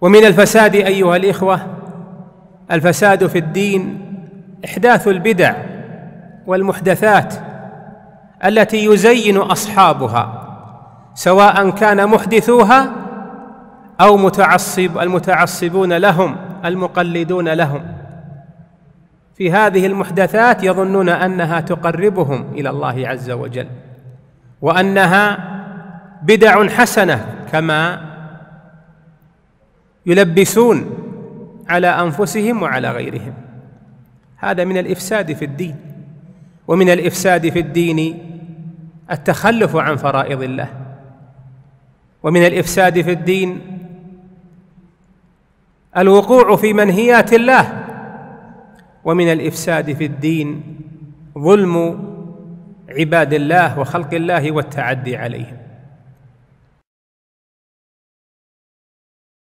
ومن الفساد ايها الاخوه الفساد في الدين احداث البدع والمحدثات التي يزين اصحابها سواء كان محدثوها او متعصب المتعصبون لهم المقلدون لهم في هذه المحدثات يظنون انها تقربهم الى الله عز وجل وانها بدع حسنه كما يلبسون على انفسهم وعلى غيرهم هذا من الافساد في الدين ومن الافساد في الدين التخلف عن فرائض الله ومن الافساد في الدين الوقوع في منهيات الله ومن الافساد في الدين ظلم عباد الله وخلق الله والتعدي عليهم